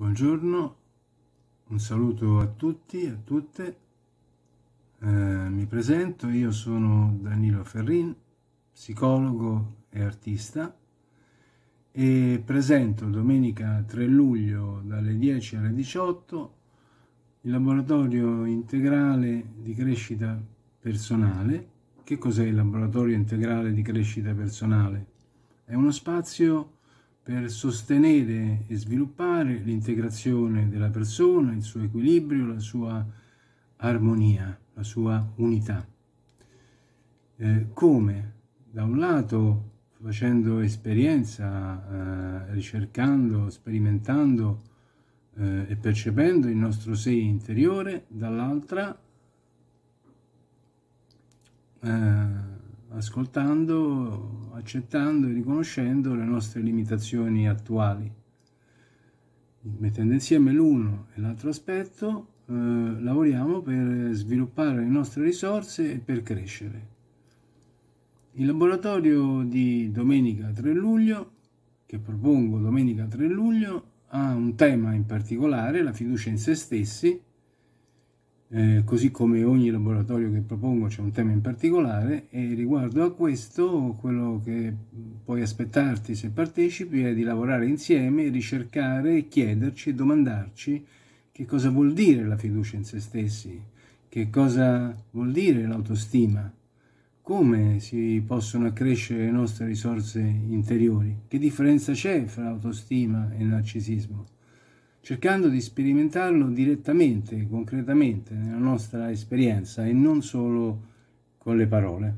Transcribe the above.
Buongiorno, un saluto a tutti e a tutte. Eh, mi presento, io sono Danilo Ferrin, psicologo e artista e presento domenica 3 luglio dalle 10 alle 18 il laboratorio integrale di crescita personale. Che cos'è il laboratorio integrale di crescita personale? È uno spazio per sostenere e sviluppare l'integrazione della persona, il suo equilibrio, la sua armonia, la sua unità. Eh, come? Da un lato facendo esperienza, eh, ricercando, sperimentando eh, e percependo il nostro sé interiore, dall'altra eh, ascoltando, accettando e riconoscendo le nostre limitazioni attuali. Mettendo insieme l'uno e l'altro aspetto, eh, lavoriamo per sviluppare le nostre risorse e per crescere. Il laboratorio di domenica 3 luglio, che propongo domenica 3 luglio, ha un tema in particolare, la fiducia in se stessi, eh, così come ogni laboratorio che propongo c'è un tema in particolare e riguardo a questo quello che puoi aspettarti se partecipi è di lavorare insieme, ricercare, chiederci, domandarci che cosa vuol dire la fiducia in se stessi, che cosa vuol dire l'autostima, come si possono accrescere le nostre risorse interiori, che differenza c'è fra autostima e narcisismo cercando di sperimentarlo direttamente, concretamente, nella nostra esperienza e non solo con le parole.